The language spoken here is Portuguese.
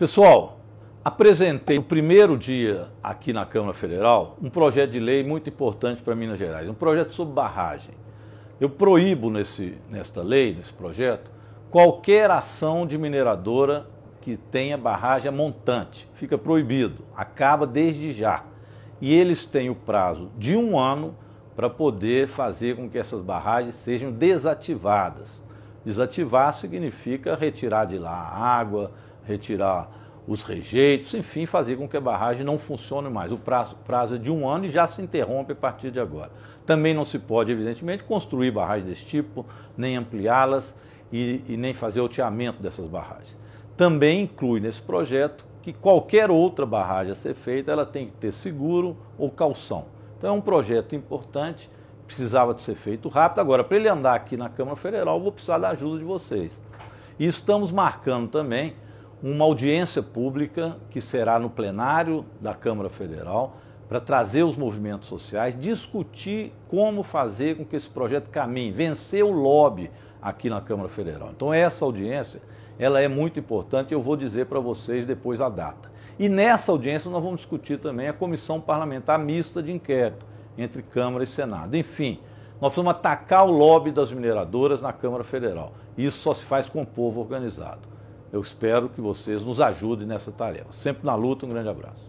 Pessoal, apresentei no primeiro dia aqui na Câmara Federal um projeto de lei muito importante para Minas Gerais, um projeto sobre barragem. Eu proíbo nesse, nesta lei, nesse projeto, qualquer ação de mineradora que tenha barragem montante. Fica proibido, acaba desde já. E eles têm o prazo de um ano para poder fazer com que essas barragens sejam desativadas. Desativar significa retirar de lá a água, retirar os rejeitos, enfim, fazer com que a barragem não funcione mais. O prazo, prazo é de um ano e já se interrompe a partir de agora. Também não se pode, evidentemente, construir barragens desse tipo, nem ampliá-las e, e nem fazer loteamento dessas barragens. Também inclui nesse projeto que qualquer outra barragem a ser feita, ela tem que ter seguro ou calção. Então é um projeto importante precisava de ser feito rápido. Agora, para ele andar aqui na Câmara Federal, vou precisar da ajuda de vocês. E estamos marcando também uma audiência pública que será no plenário da Câmara Federal para trazer os movimentos sociais, discutir como fazer com que esse projeto caminhe, vencer o lobby aqui na Câmara Federal. Então essa audiência, ela é muito importante, eu vou dizer para vocês depois a data. E nessa audiência nós vamos discutir também a comissão parlamentar mista de inquérito entre Câmara e Senado. Enfim, nós precisamos atacar o lobby das mineradoras na Câmara Federal. Isso só se faz com o povo organizado. Eu espero que vocês nos ajudem nessa tarefa. Sempre na luta, um grande abraço.